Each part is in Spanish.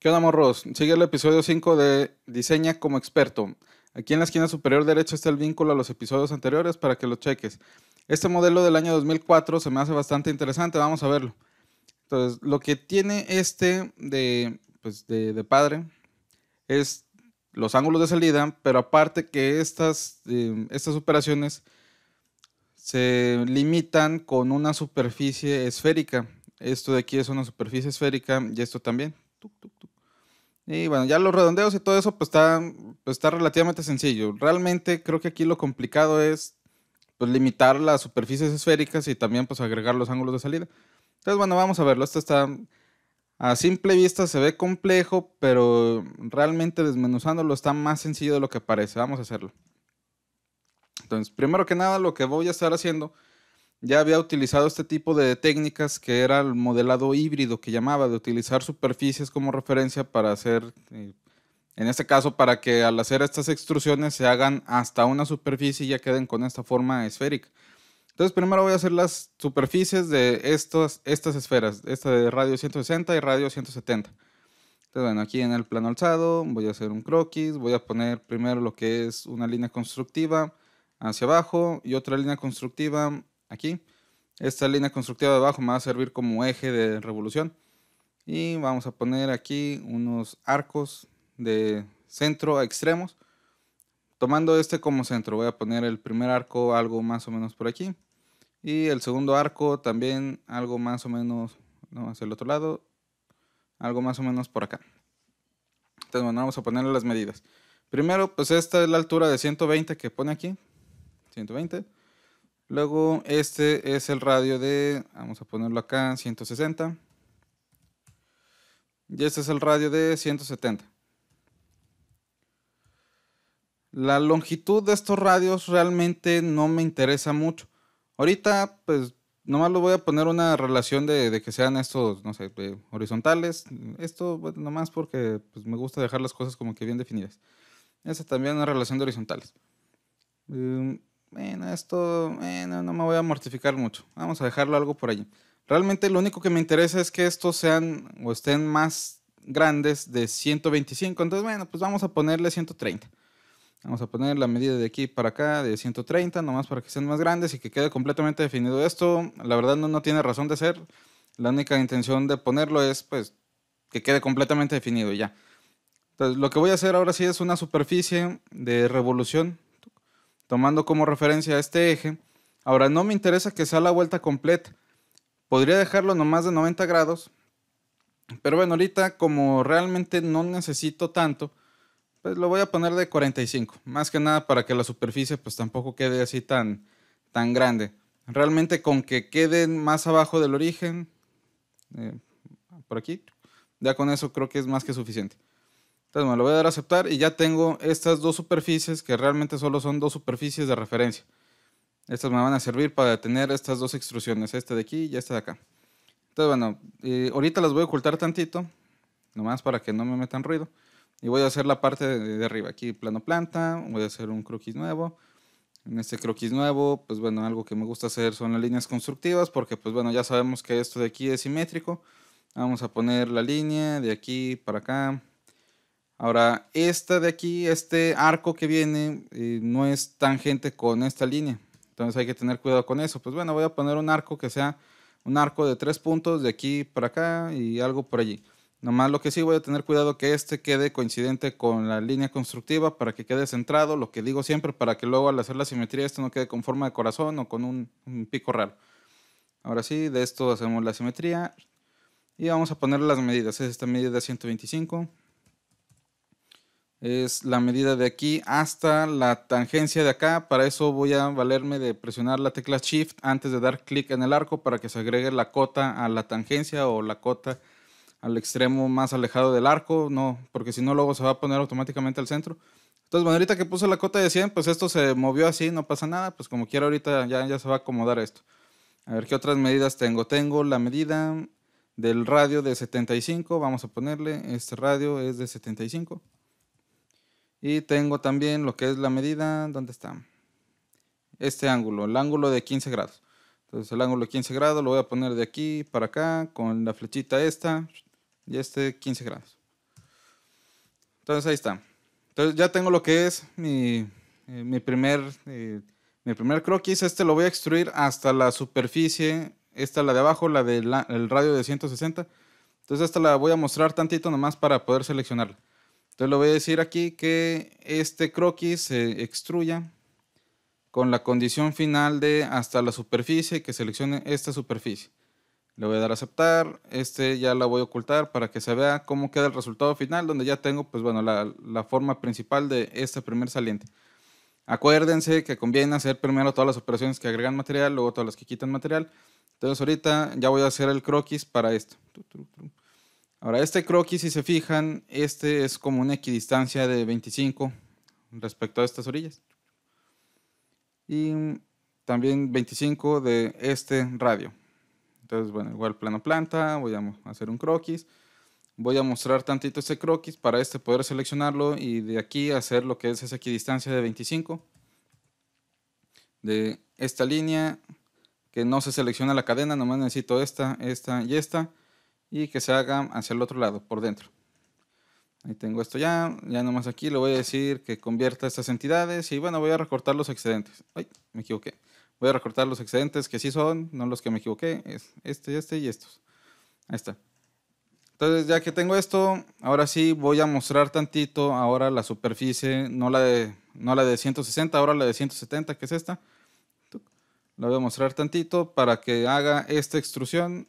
¿Qué onda, morros? Sigue el episodio 5 de Diseña como experto. Aquí en la esquina superior derecha está el vínculo a los episodios anteriores para que lo cheques. Este modelo del año 2004 se me hace bastante interesante, vamos a verlo. Entonces, lo que tiene este de, pues, padre es los ángulos de salida, pero aparte que estas, eh, estas operaciones se limitan con una superficie esférica. Esto de aquí es una superficie esférica y esto también. Y bueno, ya los redondeos y todo eso pues está, pues, está relativamente sencillo. Realmente creo que aquí lo complicado es pues, limitar las superficies esféricas y también pues agregar los ángulos de salida. Entonces, bueno, vamos a verlo. Esto está a simple vista se ve complejo, pero realmente desmenuzándolo está más sencillo de lo que parece. Vamos a hacerlo. Entonces, primero que nada, lo que voy a estar haciendo ya había utilizado este tipo de técnicas que era el modelado híbrido que llamaba, de utilizar superficies como referencia para hacer, eh, en este caso, para que al hacer estas extrusiones se hagan hasta una superficie y ya queden con esta forma esférica. Entonces primero voy a hacer las superficies de estas, estas esferas, esta de radio 160 y radio 170. Entonces bueno, aquí en el plano alzado voy a hacer un croquis, voy a poner primero lo que es una línea constructiva hacia abajo y otra línea constructiva aquí. Esta línea constructiva de abajo me va a servir como eje de revolución. Y vamos a poner aquí unos arcos de centro a extremos. Tomando este como centro, voy a poner el primer arco algo más o menos por aquí. Y el segundo arco también algo más o menos, no, hacia el otro lado, algo más o menos por acá. Entonces, bueno, vamos a ponerle las medidas. Primero, pues esta es la altura de 120 que pone aquí. 120. Luego, este es el radio de, vamos a ponerlo acá, 160. Y este es el radio de 170. La longitud de estos radios realmente no me interesa mucho. Ahorita, pues, nomás lo voy a poner una relación de, que sean estos, no sé, eh, horizontales. Esto, nomás porque pues, me gusta dejar las cosas como que bien definidas. Esa también es una relación de horizontales. Em, bueno, esto, no me voy a mortificar mucho, vamos a dejarlo algo por allí. Realmente lo único que me interesa es que estos sean o estén más grandes de 125, entonces bueno, pues vamos a ponerle 130. Vamos a poner la medida de aquí para acá de 130, nomás para que sean más grandes y que quede completamente definido esto. La verdad no, no tiene razón de ser. La única intención de ponerlo es pues que quede completamente definido ya. Entonces lo que voy a hacer ahora sí es una superficie de revolución Tomando como referencia este eje, ahora no me interesa que sea la vuelta completa. Podría dejarlo nomás de 90 grados. Pero bueno, ahorita como realmente no necesito tanto, pues lo voy a poner de 45. Más que nada para que la superficie pues tampoco quede así tan, tan grande. Realmente con que queden más abajo del origen, eh, por aquí, ya con eso creo que es más que suficiente. Entonces me lo voy a dar a aceptar y ya tengo estas dos superficies que realmente solo son dos superficies de referencia. Estas me van a servir para tener estas dos extrusiones, esta de aquí y esta de acá. Entonces, bueno, ahorita las voy a ocultar tantito, nomás para que no me metan ruido. Y voy a hacer la parte de arriba, aquí plano planta, voy a hacer un croquis nuevo. En este croquis nuevo, pues bueno, algo que me gusta hacer son las líneas constructivas, porque pues bueno, ya sabemos que esto de aquí es simétrico. Vamos a poner la línea de aquí para acá, Ahora, esta de aquí, este arco que viene, eh, no es tangente con esta línea. Entonces hay que tener cuidado con eso. Pues bueno, voy a poner un arco que sea un arco de tres puntos de aquí para acá y algo por allí. Nomás lo que sí voy a tener cuidado que este quede coincidente con la línea constructiva para que quede centrado, lo que digo siempre, para que luego al hacer la simetría esto no quede con forma de corazón o con un, pico raro. Ahora sí, de esto hacemos la simetría y vamos a poner las medidas. Esta medida es 125 es la medida de aquí hasta la tangencia de acá. Para eso voy a valerme de presionar la tecla Shift antes de dar clic en el arco para que se agregue la cota a la tangencia o la cota al extremo más alejado del arco. No, porque si no luego se va a poner automáticamente al centro. Entonces, bueno, ahorita que puse la cota de 100, pues esto se movió así, no pasa nada. Pues como quiera ahorita ya, ya se va a acomodar esto. A ver qué otras medidas tengo. Tengo la medida del radio de 75. Vamos a ponerle, este radio es de 75. Y tengo también lo que es la medida, ¿dónde está? Este ángulo, el ángulo de 15 grados. Entonces el ángulo de 15 grados lo voy a poner de aquí para acá con la flechita esta y este 15 grados. Entonces ahí está. Entonces ya tengo lo que es mi, eh, primer, eh, mi primer croquis. Este lo voy a extruir hasta la superficie, esta la de abajo, la del radio de 160. Entonces esta la voy a mostrar tantito nomás para poder seleccionarla. Entonces le voy a decir aquí que este croquis se extruya con la condición final de hasta la superficie que seleccione esta superficie. Le voy a dar a aceptar, este ya la voy a ocultar para que se vea cómo queda el resultado final, donde ya tengo pues bueno la, forma principal de este primer saliente. Acuérdense que conviene hacer primero todas las operaciones que agregan material, luego todas las que quitan material. Entonces ahorita ya voy a hacer el croquis para esto. Ahora, este croquis, si se fijan, este es como una equidistancia de 25 respecto a estas orillas. Y también 25 de este radio. Entonces, bueno, igual plano planta, voy a hacer un croquis. Voy a mostrar tantito este croquis para este poder seleccionarlo y de aquí hacer lo que es esa equidistancia de 25. De esta línea, que no se selecciona la cadena, nomás necesito esta, esta y esta y que se haga hacia el otro lado, por dentro. Ahí tengo esto ya, ya nomás aquí le voy a decir que convierta estas entidades y bueno, voy a recortar los excedentes. Ay, me equivoqué. Voy a recortar los excedentes que sí son, no los que me equivoqué, es este, este y estos. Ahí está. Entonces, ya que tengo esto, ahora sí voy a mostrar tantito ahora la superficie, no la de, no la de 160, ahora la de 170, que es esta. La voy a mostrar tantito para que haga esta extrusión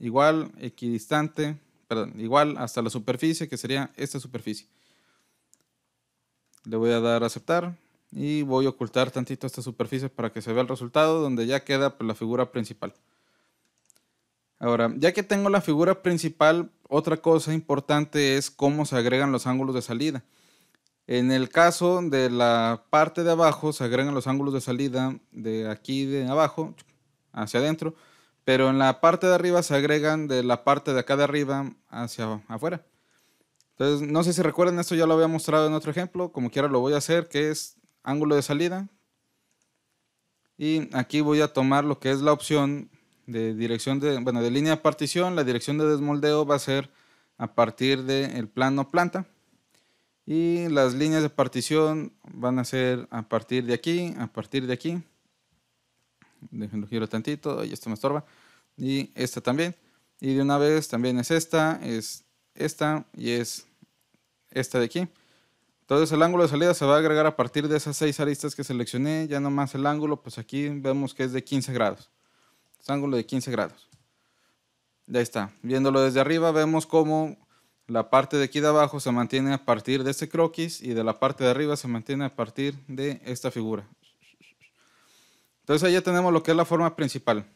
igual, equidistante, perdón, igual hasta la superficie, que sería esta superficie. Le voy a dar a aceptar y voy a ocultar tantito esta superficie para que se vea el resultado, donde ya queda pues, la figura principal. Ahora, ya que tengo la figura principal, otra cosa importante es cómo se agregan los ángulos de salida. En el caso de la parte de abajo, se agregan los ángulos de salida de aquí de abajo hacia adentro pero en la parte de arriba se agregan de la parte de acá de arriba hacia afuera. Entonces, no sé si recuerdan, esto ya lo había mostrado en otro ejemplo, como quiera lo voy a hacer, que es ángulo de salida. Y aquí voy a tomar lo que es la opción de dirección de, de línea de partición, la dirección de desmoldeo va a ser a partir del de plano planta. Y las líneas de partición van a ser a partir de aquí, a partir de aquí déjenlo giro tantito, y esto me estorba. Y esta también. Y de una vez también es esta, es esta y es esta de aquí. Entonces el ángulo de salida se va a agregar a partir de esas seis aristas que seleccioné. Ya nomás el ángulo, pues aquí vemos que es de 15 grados. Es ángulo de 15 grados. Ya está. Viéndolo desde arriba vemos cómo la parte de aquí de abajo se mantiene a partir de este croquis y de la parte de arriba se mantiene a partir de esta figura. Entonces ahí ya tenemos lo que es la forma principal.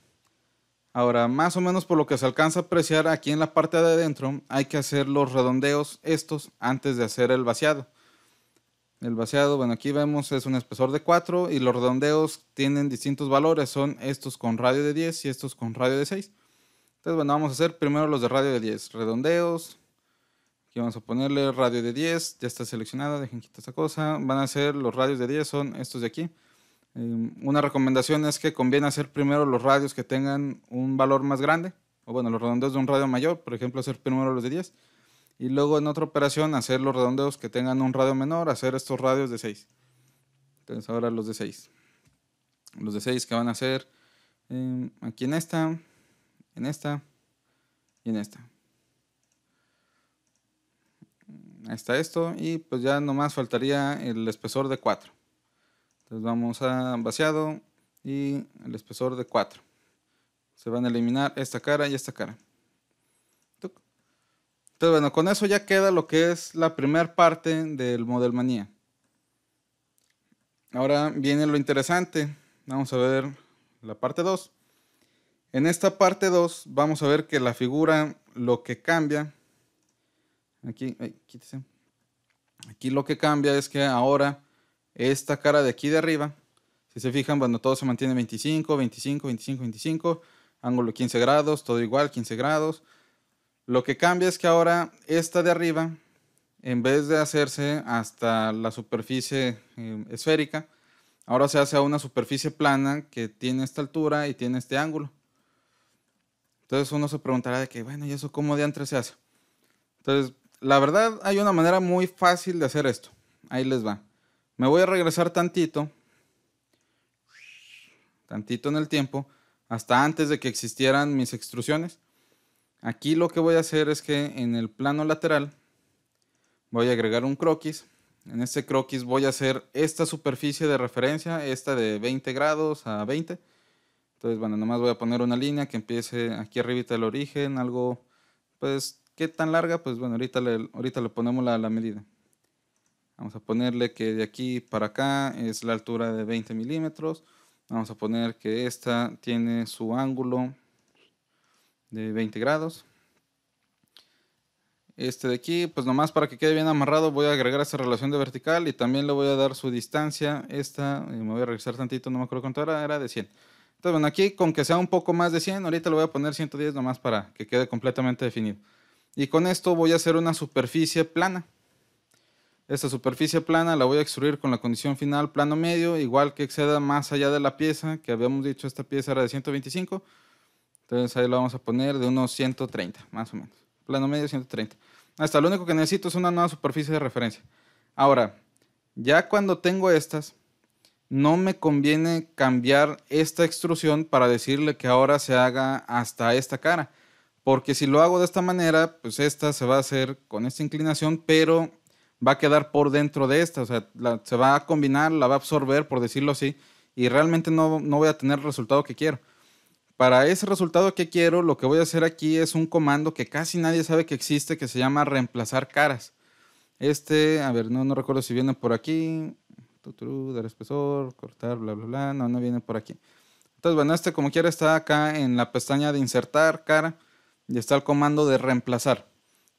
Ahora, más o menos por lo que se alcanza a apreciar aquí en la parte de adentro, hay que hacer los redondeos estos antes de hacer el vaciado. El vaciado, bueno, aquí vemos es un espesor de 4 y los redondeos tienen distintos valores. Son estos con radio de 10 y estos con radio de 6. Entonces, bueno, vamos a hacer primero los de radio de 10. Redondeos. Aquí vamos a ponerle radio de 10. Ya está seleccionada, dejen quitar esta cosa. Van a ser los radios de 10, son estos de aquí. Em, una recomendación es que conviene hacer primero los radios que tengan un valor más grande, o bueno, los redondeos de un radio mayor, por ejemplo, hacer primero los de 10, y luego en otra operación hacer los redondeos que tengan un radio menor, hacer estos radios de 6. Entonces ahora los de 6. Los de 6 que van a hacer em, aquí en esta, en esta y en esta. Ahí está esto y pues ya nomás faltaría el espesor de 4. Entonces vamos a vaciado y el espesor de 4. Se van a eliminar esta cara y esta cara. Entonces, bueno, con eso ya queda lo que es la primera parte del Model Manía. Ahora viene lo interesante. Vamos a ver la parte 2. En esta parte 2 vamos a ver que la figura lo que cambia. Aquí, Aquí lo que cambia es que ahora esta cara de aquí de arriba, si se fijan, bueno, todo se mantiene 25, 25, 25, 25, ángulo 15 grados, todo igual, 15 grados. Lo que cambia es que ahora esta de arriba, en vez de hacerse hasta la superficie em, esférica, ahora se hace a una superficie plana que tiene esta altura y tiene este ángulo. Entonces uno se preguntará de que, bueno, ¿y eso cómo de antes se hace? Entonces, la verdad hay una manera muy fácil de hacer esto. Ahí les va. Me voy a regresar tantito, tantito en el tiempo, hasta antes de que existieran mis extrusiones. Aquí lo que voy a hacer es que en el plano lateral voy a agregar un croquis. En este croquis voy a hacer esta superficie de referencia, esta de 20 grados a 20. Entonces, bueno, nomás voy a poner una línea que empiece aquí arribita del origen, algo, pues, ¿qué tan larga? Pues bueno, ahorita le, ahorita le ponemos la medida. Vamos a ponerle que de aquí para acá es la altura de 20 milímetros. Vamos a poner que esta tiene su ángulo de 20 grados. Este de aquí, pues nomás para que quede bien amarrado, voy a agregar esa relación de vertical y también le voy a dar su distancia. Esta, eh, me voy a regresar tantito, no me acuerdo cuánto era, era de 100. Entonces, bueno, aquí con que sea un poco más de 100, ahorita le voy a poner 110 nomás para que quede completamente definido. Y con esto voy a hacer una superficie plana. Esta superficie plana la voy a extruir con la condición final plano medio, igual que exceda más allá de la pieza, que habíamos dicho esta pieza era de 125. Entonces ahí la vamos a poner de unos 130, más o menos. Plano medio 130. Hasta lo único que necesito es una nueva superficie de referencia. Ahora, ya cuando tengo estas, no me conviene cambiar esta extrusión para decirle que ahora se haga hasta esta cara. Porque si lo hago de esta manera, pues esta se va a hacer con esta inclinación, pero va a quedar por dentro de esta, o sea, se va a combinar, la va a absorber, por decirlo así, y realmente no, no voy a tener el resultado que quiero. Para ese resultado que quiero, lo que voy a hacer aquí es un comando que casi nadie sabe que existe, que se llama reemplazar caras. Este, a ver, no, no recuerdo si viene por aquí, dar espesor, cortar, bla, bla, bla, no, no viene por aquí. Entonces, bueno, este como quiera está acá en la pestaña de insertar cara y está el comando de reemplazar.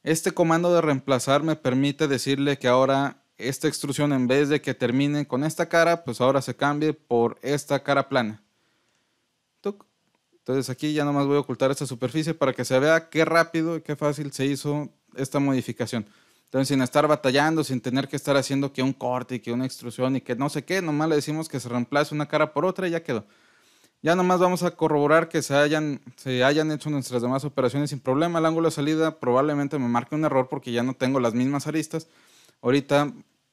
Este comando de reemplazar me permite decirle que ahora esta extrusión en vez de que termine con esta cara, pues ahora se cambie por esta cara plana. Entonces aquí ya nomás voy a ocultar esta superficie para que se vea qué rápido y qué fácil se hizo esta modificación. Entonces sin estar batallando, sin tener que estar haciendo que un corte y que una extrusión y que no sé qué, nomás le decimos que se reemplace una cara por otra y ya quedó. Ya nomás vamos a corroborar que se hayan, se hayan hecho nuestras demás operaciones sin problema. El ángulo de salida probablemente me marque un error porque ya no tengo las mismas aristas. Ahorita,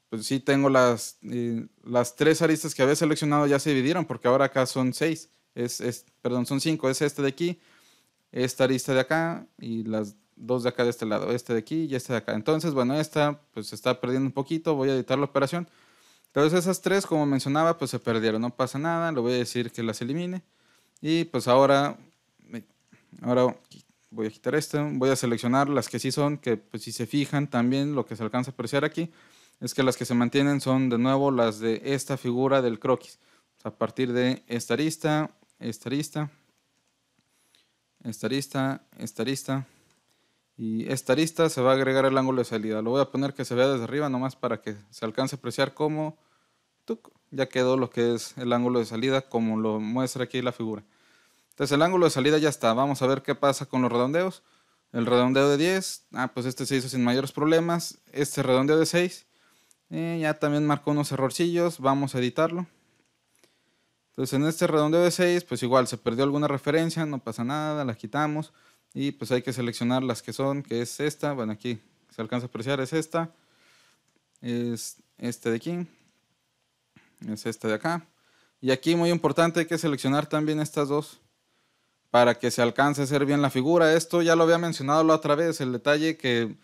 pues sí tengo las, las tres aristas que había seleccionado ya se dividieron porque ahora acá son seis. Es, es, perdón, son cinco. Es este de aquí, esta arista de acá y las dos de acá de este lado. Este de aquí y este de acá. Entonces, bueno, esta pues está perdiendo un poquito. Voy a editar la operación. Entonces esas tres, como mencionaba, pues se perdieron. No pasa nada, le voy a decir que las elimine. Y pues ahora, ahora voy a quitar esto. voy a seleccionar las que sí son, que pues si se fijan también lo que se alcanza a apreciar aquí, es que las que se mantienen son de nuevo las de esta figura del croquis. A partir de esta arista, esta arista, esta arista, esta arista, y esta arista se va a agregar el ángulo de salida. Lo voy a poner que se vea desde arriba nomás para que se alcance a apreciar cómo ya quedó lo que es el ángulo de salida como lo muestra aquí la figura. Entonces el ángulo de salida ya está. Vamos a ver qué pasa con los redondeos. El redondeo de 10, ah, pues este se hizo sin mayores problemas. Este redondeo de 6, eh, ya también marcó unos errorcillos. Vamos a editarlo. Entonces en este redondeo de 6, pues igual se perdió alguna referencia, no pasa nada, la quitamos. Y pues hay que seleccionar las que son, que es esta, bueno aquí se alcanza a apreciar, es esta, es este de aquí, es esta de acá. Y aquí muy importante hay que seleccionar también estas dos para que se alcance a hacer bien la figura. Esto ya lo había mencionado la otra vez, el detalle que,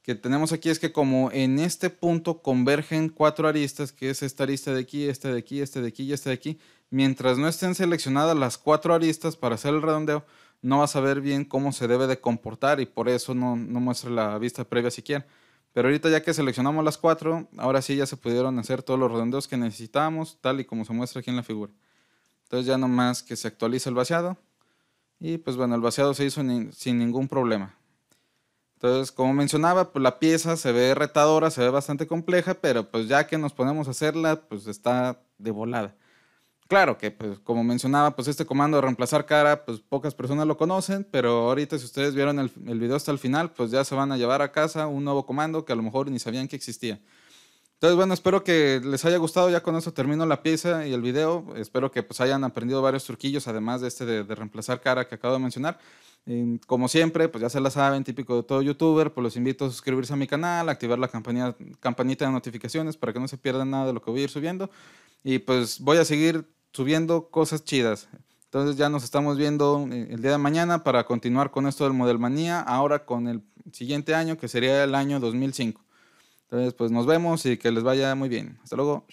que tenemos aquí es que como en este punto convergen cuatro aristas, que es esta arista de aquí, esta de aquí, esta de aquí y esta de aquí, mientras no estén seleccionadas las cuatro aristas para hacer el redondeo, no va a saber bien cómo se debe de comportar y por eso no, no muestra la vista previa siquiera. Pero ahorita ya que seleccionamos las cuatro, ahora sí ya se pudieron hacer todos los redondeos que necesitamos, tal y como se muestra aquí en la figura. Entonces ya nomás que se actualiza el vaciado. Y pues bueno, el vaciado se hizo sin ningún problema. Entonces, como mencionaba, pues la pieza se ve retadora, se ve bastante compleja, pero pues ya que nos ponemos a hacerla, pues está de volada. Claro que, pues, como mencionaba, pues este comando de reemplazar cara, pues pocas personas lo conocen, pero ahorita si ustedes vieron el, video hasta el final, pues ya se van a llevar a casa un nuevo comando que a lo mejor ni sabían que existía. Entonces, bueno, espero que les haya gustado, ya con eso termino la pieza y el video, espero que pues hayan aprendido varios truquillos, además de este de, reemplazar cara que acabo de mencionar. como siempre, pues ya se la saben, típico de todo youtuber, pues los invito a suscribirse a mi canal, activar la campanita, campanita de notificaciones para que no se pierdan nada de lo que voy a ir subiendo. Y pues voy a seguir subiendo cosas chidas. Entonces ya nos estamos viendo eh, el día de mañana para continuar con esto del Model Manía, ahora con el siguiente año, que sería el año 2005. Entonces, pues nos vemos y que les vaya muy bien. Hasta luego.